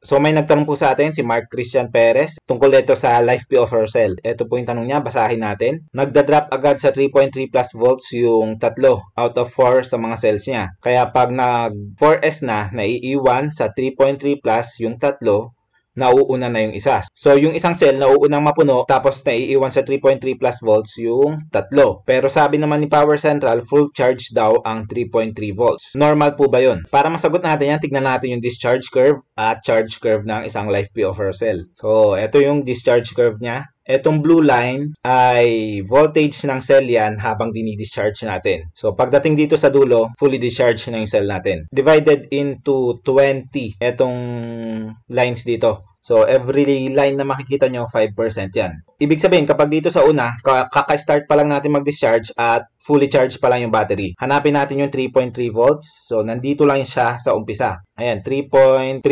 So may nagtanong po sa atin si Mark Christian Perez tungkol dito sa life P of herself. Ito po yung tanong niya, basahin natin. Nagda-drop agad sa 3.3 plus volts yung tatlo out of 4 sa mga cells niya. Kaya pag nag 4S na, naiiwan sa 3.3 plus yung tatlo nauuna na yung isa. So, yung isang cell nauunang mapuno tapos naiiwan sa 3.3 plus volts yung tatlo. Pero sabi naman ni Power Central, full charge daw ang 3.3 volts. Normal po ba yun? Para masagot natin yan, tignan natin yung discharge curve at charge curve ng isang life P of cell. So, ito yung discharge curve niya Etong blue line ay voltage ng cell yan habang dinidischarge natin. So pagdating dito sa dulo, fully discharge na yung cell natin. Divided into 20 etong lines dito. So, every line na makikita nyo, 5% yan. Ibig sabihin, kapag dito sa una, kaka-start pa lang natin mag-discharge at fully charged pa lang yung battery. Hanapin natin yung 3.3 volts. So, nandito lang siya sa umpisa. Ayan, 3.31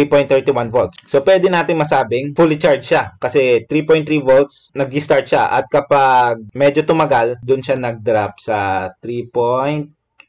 volts. So, pwede natin masabing fully charged siya kasi 3.3 volts, nag-start siya. At kapag medyo tumagal, dun siya nag-drop sa 3.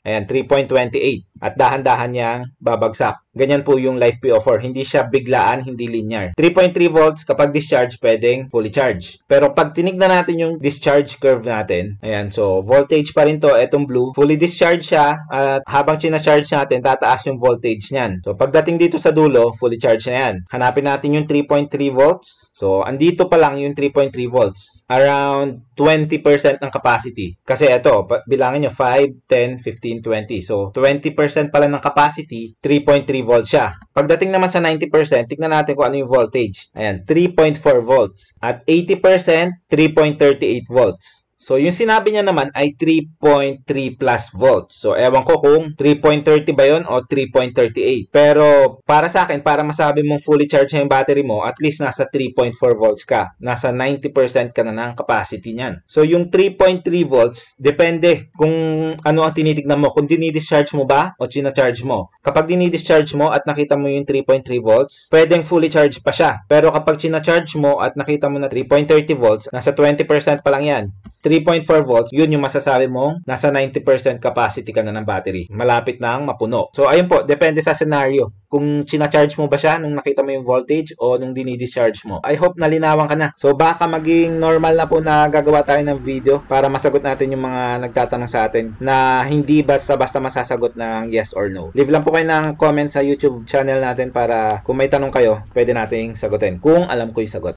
Ayan, 3.28. At dahan-dahan niyang babagsak. Ganyan po yung life PO4. Hindi siya biglaan, hindi linear. 3.3 volts kapag discharge, pwedeng fully charge. Pero pag tinignan natin yung discharge curve natin, ayan, so voltage pa rin to, etong blue, fully discharge siya at habang charge natin, tataas yung voltage niyan. So pagdating dito sa dulo, fully charge na yan. Hanapin natin yung 3.3 volts. So andito pa lang yung 3.3 volts. Around 20% ng capacity. Kasi ito, bilangin nyo 5, 10, 15, 20. So 20% pa lang ng capacity, 3.3 3 volts siya. Pagdating naman sa 90%, tignan natin kung ano yung voltage. Ayan, 3.4 volts. At 80%, 3.38 volts. So, yung sinabi niya naman ay 3.3 plus volts. So, ewan ko kung 3.30 ba yon o 3.38. Pero, para sa akin, para masabi mong fully charged na yung battery mo, at least nasa 3.4 volts ka. Nasa 90% ka na ng capacity niyan. So, yung 3.3 volts, depende kung ano ang tinitignan mo. Kung dinidischarge mo ba o charge mo. Kapag dinidischarge mo at nakita mo yung 3.3 volts, pwedeng fully charged pa siya. Pero kapag charge mo at nakita mo na 3.30 volts, nasa 20% pa lang yan. 3.4 volts, yun yung masasabi mong nasa 90% capacity ka na ng battery. Malapit na ang mapuno. So, ayun po, depende sa scenario. Kung sinacharge mo ba siya nung nakita mo yung voltage o nung dinidischarge mo. I hope nalinawan ka na. So, baka maging normal na po na gagawa tayo ng video para masagot natin yung mga nagtatanong sa atin na hindi basta-basta masasagot ng yes or no. Leave lang po kayo ng comment sa YouTube channel natin para kung may tanong kayo, pwede nating sagutin kung alam ko yung sagot.